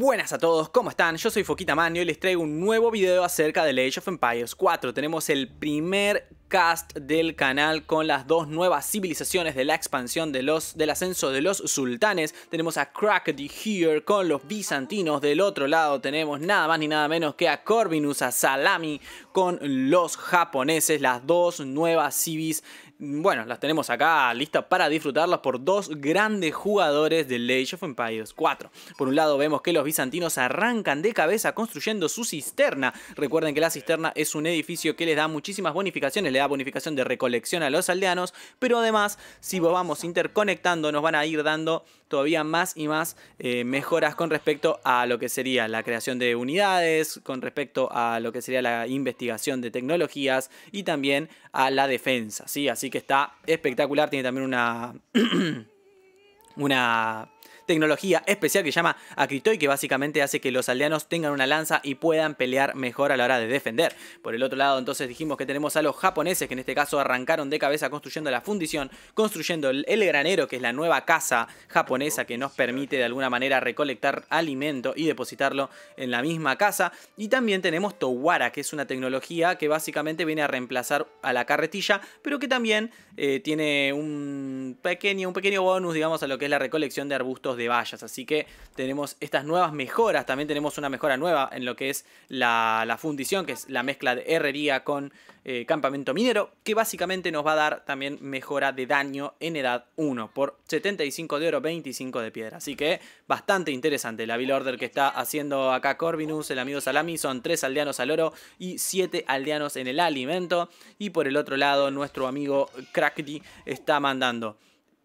Buenas a todos, ¿cómo están? Yo soy Foquita Manio y les traigo un nuevo video acerca de Age of Empires 4. Tenemos el primer cast del canal con las dos nuevas civilizaciones de la expansión de los, del ascenso de los sultanes. Tenemos a Crack Here con los bizantinos. Del otro lado tenemos nada más ni nada menos que a Corvinus, a Salami con los japoneses. Las dos nuevas civis Mm, bueno, las tenemos acá listas para disfrutarlas por dos grandes jugadores de Age of Empires 4. Por un lado vemos que los bizantinos arrancan de cabeza construyendo su cisterna. Recuerden que la cisterna es un edificio que les da muchísimas bonificaciones, le da bonificación de recolección a los aldeanos, pero además si vamos interconectando nos van a ir dando todavía más y más eh, mejoras con respecto a lo que sería la creación de unidades, con respecto a lo que sería la investigación de tecnologías y también a la defensa, ¿sí? Así Así que está espectacular. Tiene también una, una tecnología especial que se llama Acritoy, que básicamente hace que los aldeanos tengan una lanza y puedan pelear mejor a la hora de defender. Por el otro lado, entonces dijimos que tenemos a los japoneses, que en este caso arrancaron de cabeza construyendo la fundición, construyendo el, granero, que es la nueva casa japonesa que nos permite de alguna manera recolectar alimento y depositarlo en la misma casa. Y también tenemos Towara, que es una tecnología que básicamente viene a reemplazar a la carretilla, pero que también eh, tiene un pequeño, un pequeño bonus, digamos, a lo que es la recolección de arbustos de vallas. Así que tenemos estas nuevas mejoras. También tenemos una mejora nueva en lo que es la, fundición, que es la mezcla de herrería con eh, campamento minero, que básicamente nos va a dar también mejora de daño en edad 1 por 75 de oro, 25 de piedra. Así que bastante interesante la build order que está haciendo acá Corvinus, el amigo Salami. Son 3 aldeanos al oro y 7 aldeanos en el alimento. Y por el otro lado, nuestro amigo Crackdy está mandando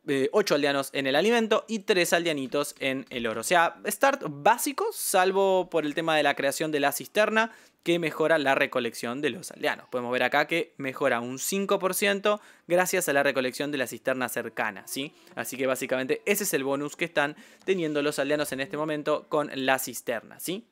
eh, 8 aldeanos en el alimento y 3 aldeanitos en el oro. O sea, start básico, salvo por el tema de la creación de la cisterna, que mejora la recolección de los aldeanos. Podemos ver acá que mejora un 5% gracias a la recolección de la cisterna cercana, ¿sí? Así que básicamente ese es el bonus que están teniendo los aldeanos en este momento con la cisterna, ¿sí?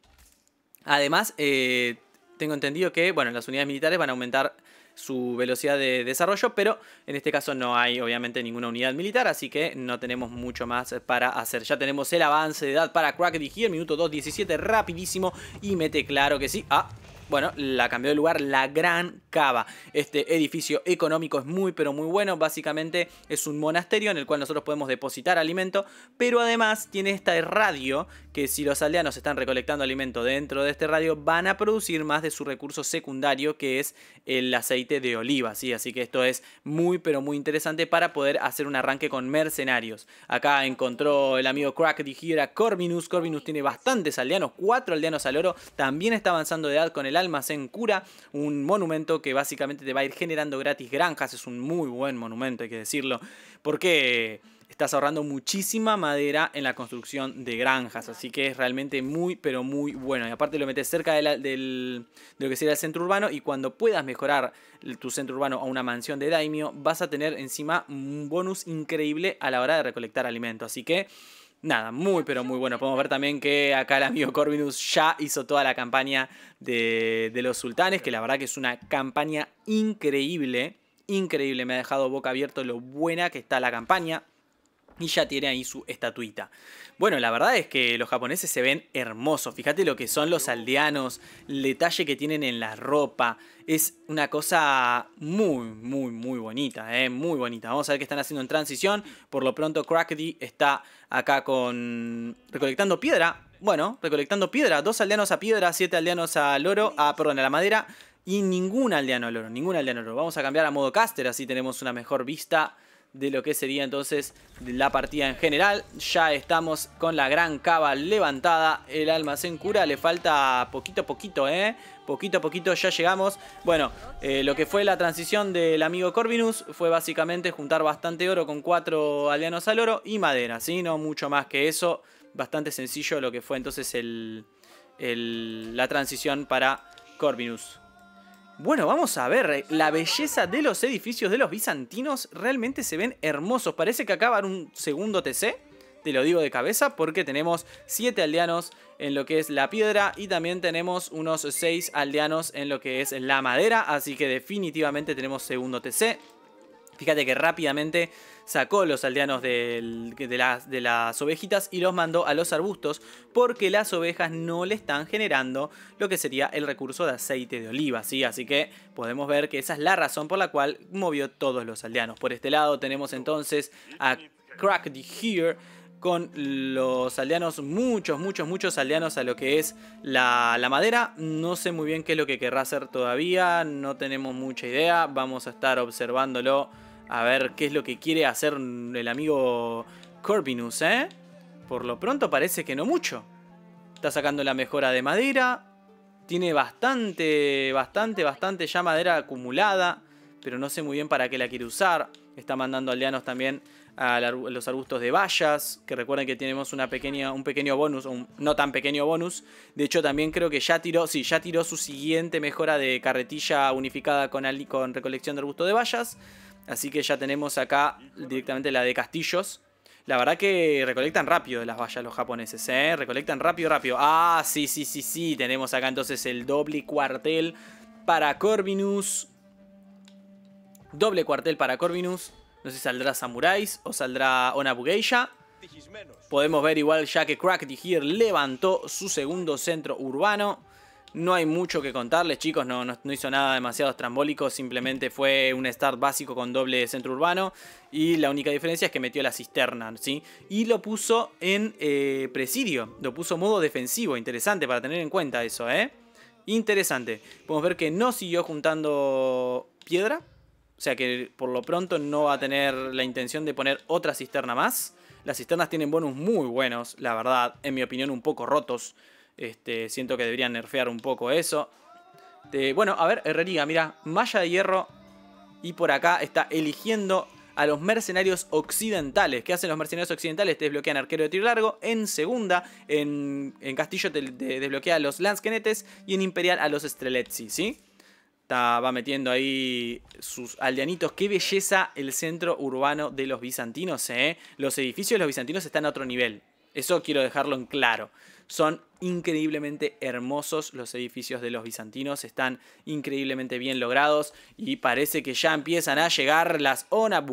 Además, eh, tengo entendido que, bueno, las unidades militares van a aumentar su velocidad de desarrollo, pero en este caso no hay obviamente ninguna unidad militar, así que no tenemos mucho más para hacer. Ya tenemos el avance de edad para Crack Here, minuto 2.17, rapidísimo y mete claro que sí. Ah, bueno, la cambió de lugar la Gran Cava. Este edificio económico es muy pero muy bueno, básicamente es un monasterio en el cual nosotros podemos depositar alimento, pero además tiene esta radio que si los aldeanos están recolectando alimento dentro de este radio van a producir más de su recurso secundario que es el aceite de oliva, ¿sí? Así que esto es muy pero muy interesante para poder hacer un arranque con mercenarios. Acá encontró el amigo Crack Digira Corvinus, Corvinus tiene bastantes aldeanos, cuatro aldeanos al oro, también está avanzando de edad con el almacén cura, un monumento que básicamente te va a ir generando gratis granjas, es un muy buen monumento, hay que decirlo, porque estás ahorrando muchísima madera en la construcción de granjas. Así que es realmente muy, pero muy bueno. Y aparte lo metes cerca de, lo que sería el centro urbano. Y cuando puedas mejorar tu centro urbano a una mansión de daimio, vas a tener encima un bonus increíble a la hora de recolectar alimento. Así que nada, muy pero muy bueno. Podemos ver también que acá el amigo Corvinus ya hizo toda la campaña de, los sultanes, que la verdad que es una campaña increíble, increíble. Me ha dejado boca abierta lo buena que está la campaña. Y ya tiene ahí su estatuita. Bueno, la verdad es que los japoneses se ven hermosos. Fíjate lo que son los aldeanos, el detalle que tienen en la ropa. Es una cosa muy, muy, muy bonita, ¿eh? muy bonita. Vamos a ver qué están haciendo en transición. Por lo pronto, cracky está acá con recolectando piedra. Bueno, recolectando piedra. Dos aldeanos a piedra, siete aldeanos al oro, a, ah, perdón, a la madera. Y ningún aldeano al oro, ningún aldeano al oro. Vamos a cambiar a modo caster, así tenemos una mejor vista de lo que sería entonces la partida en general. Ya estamos con la gran cava levantada. El almacén cura le falta poquito a poquito, ¿eh? Poquito a poquito ya llegamos. Bueno, eh, lo que fue la transición del amigo Corvinus fue básicamente juntar bastante oro con cuatro aldeanos al oro y madera, ¿sí? No mucho más que eso. Bastante sencillo lo que fue entonces la transición para Corvinus. Bueno, vamos a ver, eh, la belleza de los edificios de los bizantinos realmente se ven hermosos. Parece que acaban un segundo TC, te lo digo de cabeza, porque tenemos 7 aldeanos en lo que es la piedra y también tenemos unos 6 aldeanos en lo que es la madera, así que definitivamente tenemos segundo TC. Fíjate que rápidamente sacó los aldeanos de, las, de las ovejitas y los mandó a los arbustos porque las ovejas no le están generando lo que sería el recurso de aceite de oliva, ¿sí? Así que podemos ver que esa es la razón por la cual movió todos los aldeanos. Por este lado tenemos entonces a Crack the Here con los aldeanos, muchos, muchos, muchos aldeanos a lo que es la, la, madera. No sé muy bien qué es lo que querrá hacer todavía, no tenemos mucha idea, vamos a estar observándolo a ver qué es lo que quiere hacer el amigo Corvinus, ¿eh? Por lo pronto parece que no mucho. Está sacando la mejora de madera. Tiene bastante, bastante, bastante ya madera acumulada. Pero no sé muy bien para qué la quiere usar. Está mandando aldeanos también a los arbustos de vallas. Que recuerden que tenemos una pequeña, un pequeño bonus, un no tan pequeño bonus. De hecho, también creo que ya tiró, sí, ya tiró su siguiente mejora de carretilla unificada con, con recolección de arbustos de vallas. Así que ya tenemos acá directamente la de castillos. La verdad que recolectan rápido las vallas los japoneses, ¿eh? Recolectan rápido, rápido. Ah, sí, sí, sí, sí. Tenemos acá entonces el doble cuartel para Corvinus. Doble cuartel para Corvinus. No sé si saldrá Samuráis o saldrá Onabugeisha. Podemos ver igual ya que Crack Digir levantó su segundo centro urbano. No hay mucho que contarles, chicos, no, hizo nada demasiado estrambólico, simplemente fue un start básico con doble centro urbano y la única diferencia es que metió la cisterna, ¿sí? Y lo puso en eh, presidio, lo puso modo defensivo, interesante para tener en cuenta eso, ¿eh? Interesante. Podemos ver que no siguió juntando piedra, o sea que por lo pronto no va a tener la intención de poner otra cisterna más. Las cisternas tienen bonus muy buenos, la verdad, en mi opinión un poco rotos. Este, siento que deberían nerfear un poco eso. Eh, bueno, a ver, herrería mira, malla de hierro. Y por acá está eligiendo a los mercenarios occidentales. ¿Qué hacen los mercenarios occidentales? Te desbloquean arquero de tiro largo. En segunda, en, en castillo te, desbloquea a los lanzquenetes Y en imperial a los streletzi, ¿sí? Está, va metiendo ahí sus aldeanitos. Qué belleza el centro urbano de los bizantinos, ¿eh? Los edificios de los bizantinos están a otro nivel. Eso quiero dejarlo en claro. Son increíblemente hermosos los edificios de los bizantinos, están increíblemente bien logrados y parece que ya empiezan a llegar las Ona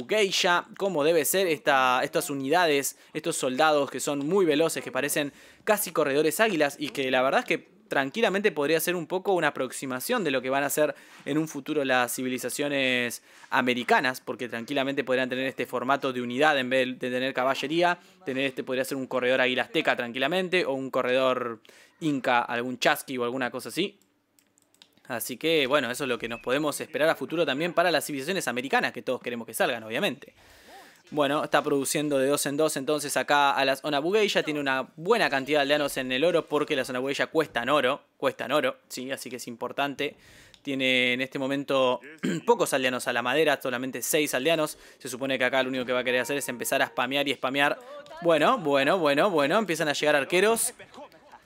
como debe ser esta, estas unidades, estos soldados que son muy veloces, que parecen casi corredores águilas y que la verdad es que tranquilamente podría ser un poco una aproximación de lo que van a ser en un futuro las civilizaciones americanas, porque tranquilamente podrían tener este formato de unidad en vez de tener caballería, tener este podría ser un corredor aguilasteca tranquilamente, o un corredor inca, algún chasqui o alguna cosa así. Así que bueno, eso es lo que nos podemos esperar a futuro también para las civilizaciones americanas, que todos queremos que salgan, obviamente. Bueno, está produciendo de dos en dos entonces acá a la zona bugueya. Tiene una buena cantidad de aldeanos en el oro porque la zona bugueya cuestan oro. Cuestan oro, sí, así que es importante. Tiene en este momento pocos aldeanos a la madera, solamente seis aldeanos. Se supone que acá lo único que va a querer hacer es empezar a spamear y spamear. Bueno, bueno, bueno, bueno. Empiezan a llegar arqueros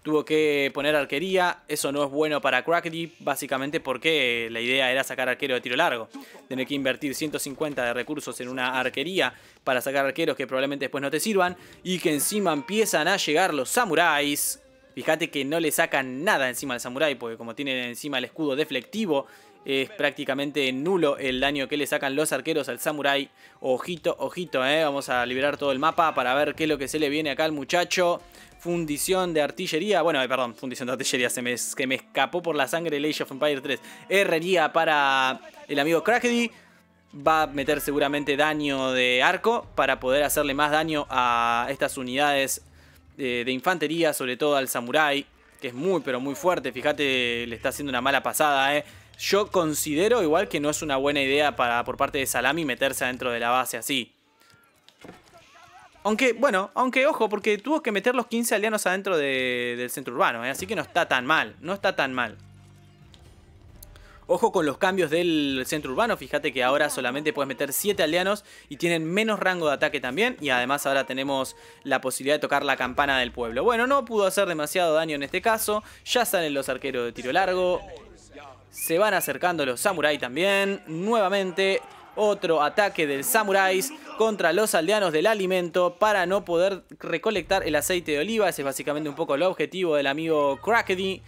tuvo que poner arquería, eso no es bueno para Deep. básicamente porque la idea era sacar arquero de tiro largo. Tener que invertir 150 de recursos en una arquería para sacar arqueros que probablemente después no te sirvan y que encima empiezan a llegar los samuráis. Fíjate que no le sacan nada encima al samurái, porque como tienen encima el escudo deflectivo, es prácticamente nulo el daño que le sacan los arqueros al samurai. Ojito, ojito, eh. vamos a liberar todo el mapa para ver qué es lo que se le viene acá al muchacho. Fundición de artillería, bueno, eh, perdón, fundición de artillería, se me, que me escapó por la sangre Age of Empire 3. Herrería para el amigo Crackedy. Va a meter seguramente daño de arco para poder hacerle más daño a estas unidades de, de infantería, sobre todo al samurai que es muy pero muy fuerte. Fíjate, le está haciendo una mala pasada, ¿eh? Yo considero igual que no es una buena idea para por parte de Salami meterse adentro de la base así. Aunque, bueno, aunque ojo, porque tuvo que meter los 15 alianos adentro del centro urbano, ¿eh? así que no está tan mal, no está tan mal. Ojo con los cambios del centro urbano, fíjate que ahora solamente puedes meter 7 alianos. y tienen menos rango de ataque también y además ahora tenemos la posibilidad de tocar la campana del pueblo. Bueno, no pudo hacer demasiado daño en este caso, ya salen los arqueros de tiro largo, se van acercando los samuráis también. Nuevamente otro ataque del samuráis contra los aldeanos del alimento para no poder recolectar el aceite de oliva. Ese es básicamente un poco el objetivo del amigo Crackedy.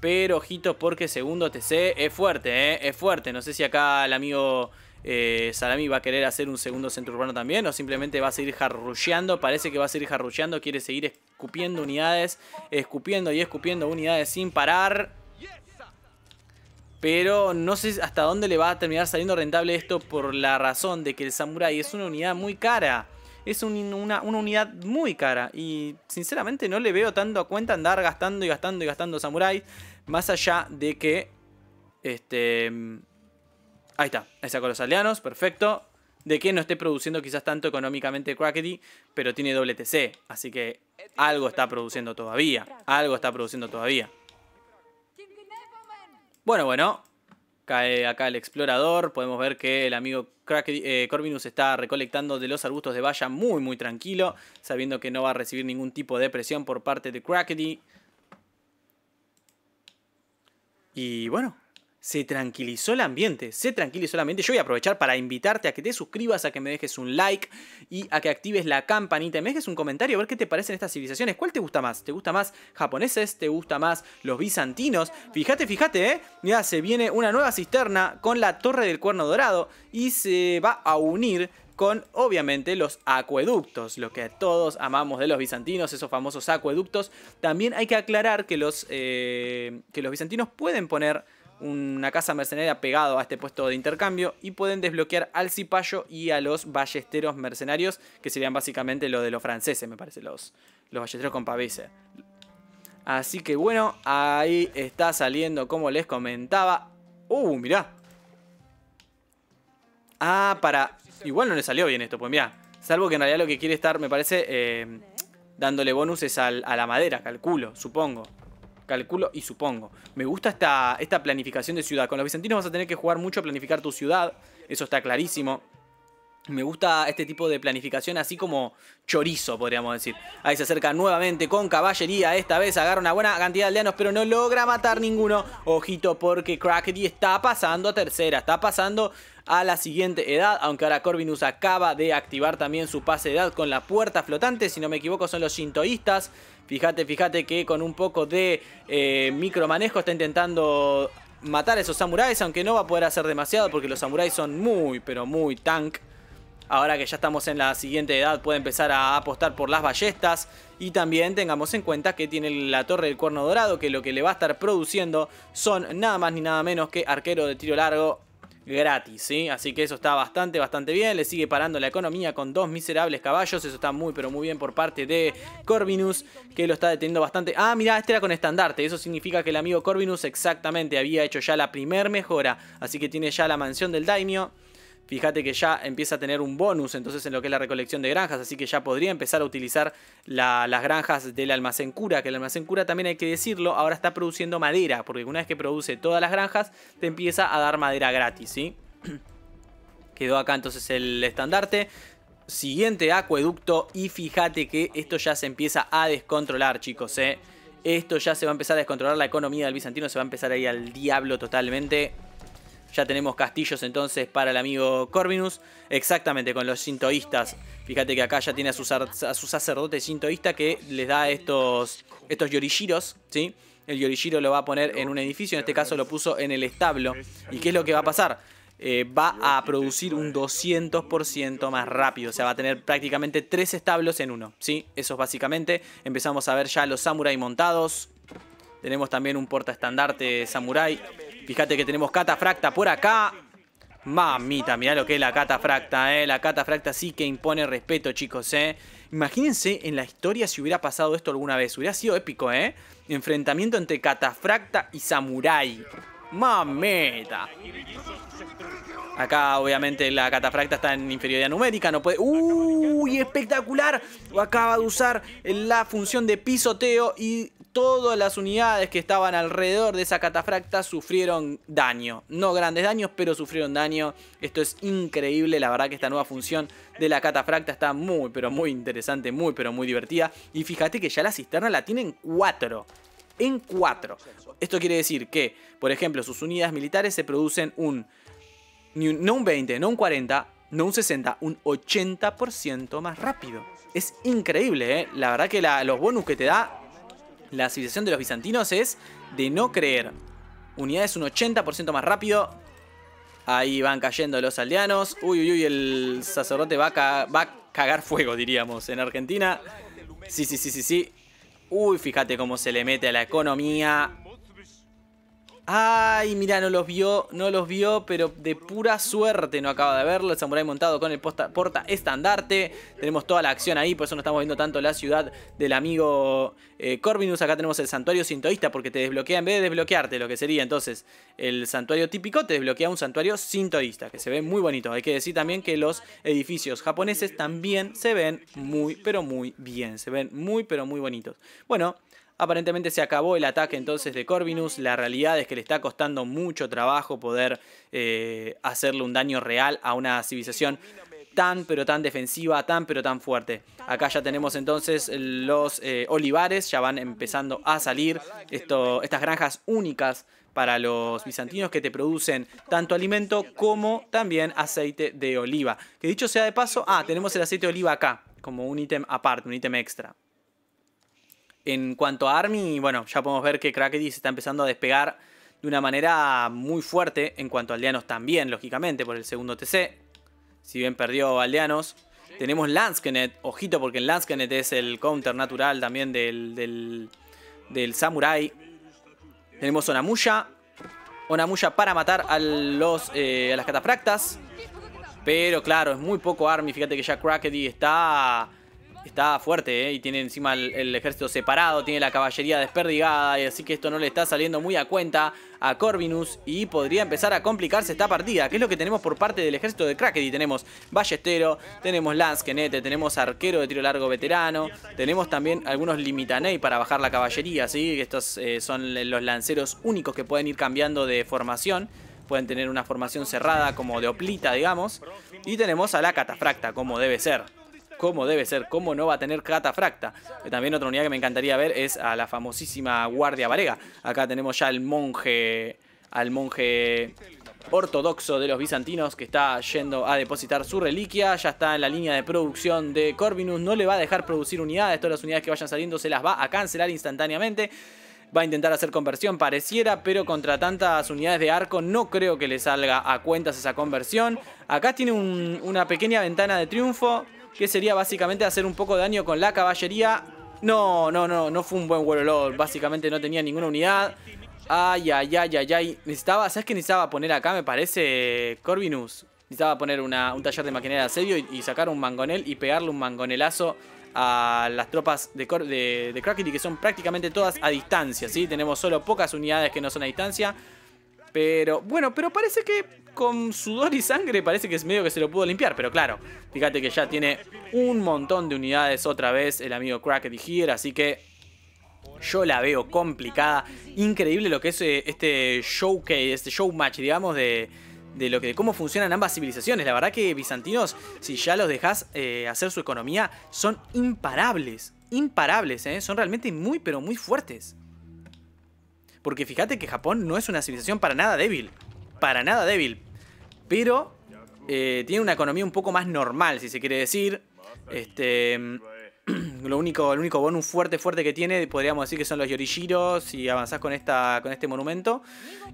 Pero ojito porque segundo TC es fuerte, ¿eh? es fuerte. No sé si acá el amigo eh, Salami va a querer hacer un segundo centro urbano también o simplemente va a seguir jarrucheando. Parece que va a seguir jarrucheando. quiere seguir escupiendo unidades, escupiendo y escupiendo unidades sin parar. Pero no sé hasta dónde le va a terminar saliendo rentable esto por la razón de que el Samurai es una unidad muy cara. Es una, unidad muy cara. Y sinceramente no le veo tanto a cuenta andar gastando y gastando y gastando Samurai. Más allá de que... Este... Ahí está. Ahí sacó los alianos. Perfecto. De que no esté produciendo quizás tanto económicamente Crackety. Pero tiene doble TC. Así que algo está produciendo todavía. Algo está produciendo todavía. Bueno, bueno, cae acá el explorador. Podemos ver que el amigo eh, Corvinus está recolectando de los arbustos de valla muy, muy tranquilo, sabiendo que no va a recibir ningún tipo de presión por parte de Crackety. Y bueno, se tranquilizó el ambiente, se tranquilizó el ambiente. Yo voy a aprovechar para invitarte a que te suscribas, a que me dejes un like y a que actives la campanita y me dejes un comentario a ver qué te parecen estas civilizaciones. ¿Cuál te gusta más? ¿Te gusta más japoneses? ¿Te gusta más los bizantinos? Fíjate, fíjate, ¿eh? Mira, se viene una nueva cisterna con la Torre del Cuerno Dorado y se va a unir con obviamente los acueductos, lo que todos amamos de los bizantinos, esos famosos acueductos. También hay que aclarar que los, eh, que los bizantinos pueden poner una casa mercenaria pegado a este puesto de intercambio y pueden desbloquear al cipayo y a los ballesteros mercenarios, que serían básicamente lo de los franceses, me parece, los, los ballesteros con pavese. Así que bueno, ahí está saliendo como les comentaba. ¡Uh, mirá! Ah, para... Igual no le salió bien esto, pues mirá. Salvo que en realidad lo que quiere estar, me parece, eh, dándole bonuses al, a la madera, calculo, supongo calculo y supongo. Me gusta esta, esta planificación de ciudad. Con los vicentinos vas a tener que jugar mucho a planificar tu ciudad, eso está clarísimo. Me gusta este tipo de planificación, así como chorizo, podríamos decir. Ahí se acerca nuevamente con caballería. Esta vez agarra una buena cantidad de aldeanos, pero no logra matar ninguno. Ojito, porque Crackety está pasando a tercera. Está pasando a la siguiente edad, aunque ahora Corvinus acaba de activar también su pase de edad con la puerta flotante, si no me equivoco son los shintoístas. Fíjate, fíjate que con un poco de eh, micromanejo está intentando matar a esos samuráis, aunque no va a poder hacer demasiado porque los samuráis son muy, pero muy tank. Ahora que ya estamos en la siguiente edad puede empezar a apostar por las ballestas y también tengamos en cuenta que tiene la torre del cuerno dorado que lo que le va a estar produciendo son nada más ni nada menos que arquero de tiro largo gratis, ¿sí? Así que eso está bastante, bastante bien. Le sigue parando la economía con dos miserables caballos. Eso está muy, pero muy bien por parte de Corvinus, que lo está deteniendo bastante. Ah, mira, este era con estandarte. Eso significa que el amigo Corvinus exactamente había hecho ya la primer mejora. Así que tiene ya la mansión del daimio. Fíjate que ya empieza a tener un bonus entonces en lo que es la recolección de granjas, así que ya podría empezar a utilizar las granjas del almacén cura, que el almacén cura también hay que decirlo, ahora está produciendo madera, porque una vez que produce todas las granjas, te empieza a dar madera gratis, ¿sí? Quedó acá entonces el estandarte. Siguiente acueducto y fíjate que esto ya se empieza a descontrolar, chicos, ¿eh? Esto ya se va a empezar a descontrolar, la economía del bizantino se va a empezar a ir al diablo totalmente. Ya tenemos castillos entonces para el amigo Corvinus. Exactamente, con los sintoístas. Fíjate que acá ya tiene a su sacerdote sintoísta que les da estos, estos yorishiros, ¿sí? El yorishiro lo va a poner en un edificio, en este caso lo puso en el establo. ¿Y qué es lo que va a pasar? Eh, va a producir un 200% más rápido. O sea, va a tener prácticamente tres establos en uno. ¿sí? Eso es básicamente. Empezamos a ver ya los samuráis montados. Tenemos también un portaestandarte samurái Fíjate que tenemos catafracta por acá. Mamita, mirá lo que es la catafracta, ¿eh? La catafracta sí que impone respeto, chicos, ¿eh? Imagínense en la historia si hubiera pasado esto alguna vez. Hubiera sido épico, ¿eh? Enfrentamiento entre catafracta y Samurai, Mameta. Acá, obviamente, la catafracta está en inferioridad numérica. No puede. ¡Uy! ¡Espectacular! Acaba de usar la función de pisoteo y todas las unidades que estaban alrededor de esa catafracta sufrieron daño. No grandes daños, pero sufrieron daño. Esto es increíble, la verdad que esta nueva función de la catafracta está muy, pero muy interesante, muy, pero muy divertida. Y fíjate que ya la cisterna la tienen 4. En 4. Esto quiere decir que, por ejemplo, sus unidades militares se producen un... No un 20, no un 40, no un 60, un 80% más rápido. Es increíble, ¿eh? La verdad que los bonus que te da la civilización de los bizantinos es de no creer. es un 80% más rápido. Ahí van cayendo los aldeanos. Uy, uy, uy, el sacerdote va a, va a cagar fuego, diríamos, en Argentina. Sí, sí, sí, sí, sí. Uy, fíjate cómo se le mete a la economía. Ay, mira, no los vio, no los vio, pero de pura suerte no acaba de verlo. El samurái montado con el porta estandarte. Tenemos toda la acción ahí, por eso no estamos viendo tanto la ciudad del amigo eh, Corvinus. Acá tenemos el santuario sintoísta, porque te desbloquea, en vez de desbloquearte lo que sería entonces el santuario típico, te desbloquea un santuario sintoísta, que se ve muy bonito. Hay que decir también que los edificios japoneses también se ven muy, pero muy bien. Se ven muy, pero muy bonitos. Bueno, Aparentemente se acabó el ataque entonces de Corvinus. La realidad es que le está costando mucho trabajo poder eh, hacerle un daño real a una civilización tan pero tan defensiva, tan pero tan fuerte. Acá ya tenemos entonces los eh, olivares, ya van empezando a salir estas granjas únicas para los bizantinos que te producen tanto alimento como también aceite de oliva. Que dicho sea de paso, ah, tenemos el aceite de oliva acá, como un ítem aparte, un ítem extra. En cuanto a Army, bueno, ya podemos ver que Crackety se está empezando a despegar de una manera muy fuerte. En cuanto a aldeanos también, lógicamente, por el segundo TC. Si bien perdió aldeanos. Tenemos Lanskenet, ojito porque Lanskenet es el counter natural también del, del, Samurai. Tenemos Onamuya. Onamuya para matar a, los, eh, las catafractas. Pero claro, es muy poco Army. Fíjate que ya Crackety está Está fuerte, eh, Y tiene encima el, ejército separado, tiene la caballería desperdigada, y así que esto no le está saliendo muy a cuenta a Corvinus y podría empezar a complicarse esta partida, que es lo que tenemos por parte del ejército de y Tenemos Ballestero, tenemos Lanskenete, tenemos Arquero de Tiro Largo Veterano, tenemos también algunos Limitanei para bajar la caballería, ¿sí? Estos eh, son los lanceros únicos que pueden ir cambiando de formación pueden tener una formación cerrada como de oplita, digamos. Y tenemos a la catafracta, como debe ser como debe ser, cómo no va a tener catafracta. También otra unidad que me encantaría ver es a la famosísima Guardia Varega. Acá tenemos ya al monje, al monje ortodoxo de los bizantinos que está yendo a depositar su reliquia. Ya está en la línea de producción de Corvinus. No le va a dejar producir unidades. Todas las unidades que vayan saliendo se las va a cancelar instantáneamente. Va a intentar hacer conversión, pareciera, pero contra tantas unidades de arco no creo que le salga a cuentas esa conversión. Acá tiene una pequeña ventana de triunfo que sería básicamente hacer un poco de daño con la caballería. No, no, no, no fue un buen Warlord, básicamente no tenía ninguna unidad. Ay, ay, ay, ay, ay. Necesitaba, ¿sabes qué necesitaba poner acá? Me parece Corvinus. Necesitaba poner un taller de maquinaria de asedio y, sacar un mangonel y pegarle un mangonelazo a las tropas de, de, que son prácticamente todas a distancia, ¿sí? Tenemos solo pocas unidades que no son a distancia. Pero bueno, pero parece que con sudor y sangre parece que es medio que se lo pudo limpiar, pero claro, fíjate que ya tiene un montón de unidades otra vez el amigo Cracked Here, así que yo la veo complicada. Increíble lo que es eh, este showcase, este showmatch, digamos, de, lo que cómo funcionan ambas civilizaciones. La verdad que bizantinos, si ya los dejas eh, hacer su economía, son imparables, imparables, eh, son realmente muy pero muy fuertes. Porque fíjate que Japón no es una civilización para nada débil, para nada débil. Pero eh, tiene una economía un poco más normal, si se quiere decir. Este, mm, lo único, el único bonus fuerte, fuerte que tiene, podríamos decir que son los Yorishiros, si avanzás con, esta, con este monumento.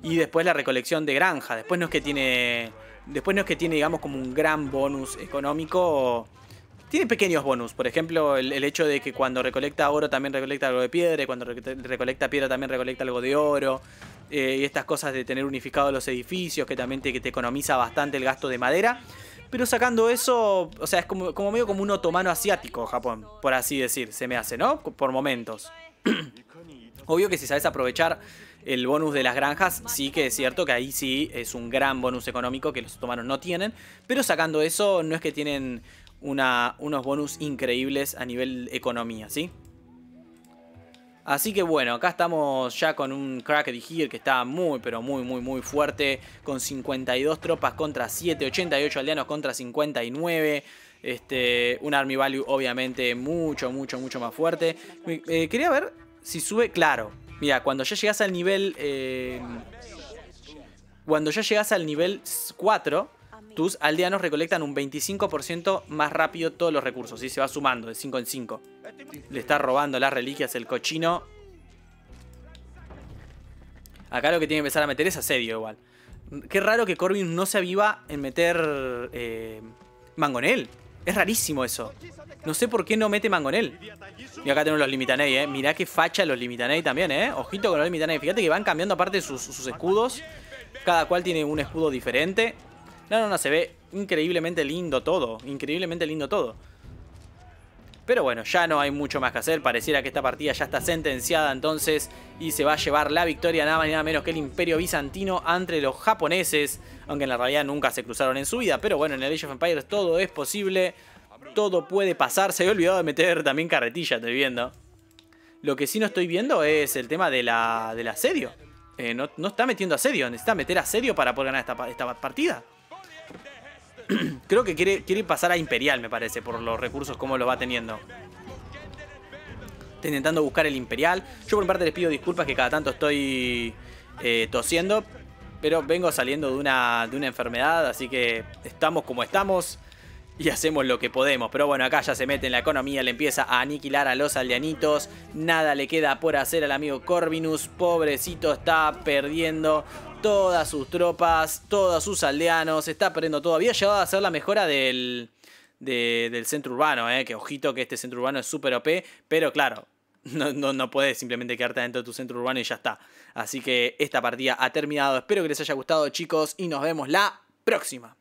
Y después la recolección de granja. Después no es que tiene, después no es que tiene digamos, como un gran bonus económico. Tiene pequeños bonus, por ejemplo, el, hecho de que cuando recolecta oro también recolecta algo de piedra, cuando recolecta piedra también recolecta algo de oro. Eh, y estas cosas de tener unificados los edificios, que también te, que te economiza bastante el gasto de madera. Pero sacando eso, o sea, es como, medio como un otomano asiático Japón, por así decir, se me hace, ¿no? Por momentos. Obvio que si sabes aprovechar el bonus de las granjas, sí que es cierto que ahí sí es un gran bonus económico que los otomanos no tienen, pero sacando eso no es que tienen unos bonus increíbles a nivel economía, ¿sí? Así que bueno, acá estamos ya con un Cracked hill que está muy, pero muy, muy, muy fuerte. Con 52 tropas contra 7, 88 aldeanos contra 59. Este, un Army Value obviamente mucho, mucho, mucho más fuerte. Eh, quería ver si sube, claro. Mira, cuando ya llegas al nivel... Eh, cuando ya llegas al nivel 4, tus aldeanos recolectan un 25% más rápido todos los recursos. Y se va sumando de 5 en 5. Le está robando las reliquias el cochino. Acá lo que tiene que empezar a meter es asedio igual. Qué raro que Corbin no se aviva en meter eh, mangonel. Es rarísimo eso. No sé por qué no mete mangonel. Y acá tenemos los Limitanei, eh. Mirá qué facha los Limitanei también, eh. Ojito con los Limitanei. Fíjate que van cambiando aparte sus, sus escudos. Cada cual tiene un escudo diferente. No, no, no, se ve increíblemente lindo todo. Increíblemente lindo todo. Pero bueno, ya no hay mucho más que hacer. Pareciera que esta partida ya está sentenciada entonces. Y se va a llevar la victoria nada más y nada menos que el Imperio Bizantino entre los japoneses. Aunque en la realidad nunca se cruzaron en su vida. Pero bueno, en el Age of Empires todo es posible. Todo puede pasar. Se había olvidado de meter también carretilla, estoy viendo. Lo que sí no estoy viendo es el tema de la, del asedio. Eh, no, está metiendo asedio. Necesita meter asedio para poder ganar esta, esta partida. creo que quiere, quiere pasar a Imperial, me parece, por los recursos como lo va teniendo. Está intentando buscar el Imperial. Yo por parte les pido disculpas que cada tanto estoy eh, tosiendo. Pero vengo saliendo de una, de una enfermedad, así que estamos como estamos y hacemos lo que podemos. Pero bueno, acá ya se mete en la economía, le empieza a aniquilar a los aldeanitos. Nada le queda por hacer al amigo Corvinus. Pobrecito, está perdiendo todas sus tropas, todos sus aldeanos, está perdiendo todavía. Había llegado a ser la mejora del, centro urbano, eh, que ojito que este centro urbano es súper OP, pero claro, no, no, no, puedes simplemente quedarte dentro de tu centro urbano y ya está. Así que esta partida ha terminado. Espero que les haya gustado, chicos, y nos vemos la próxima.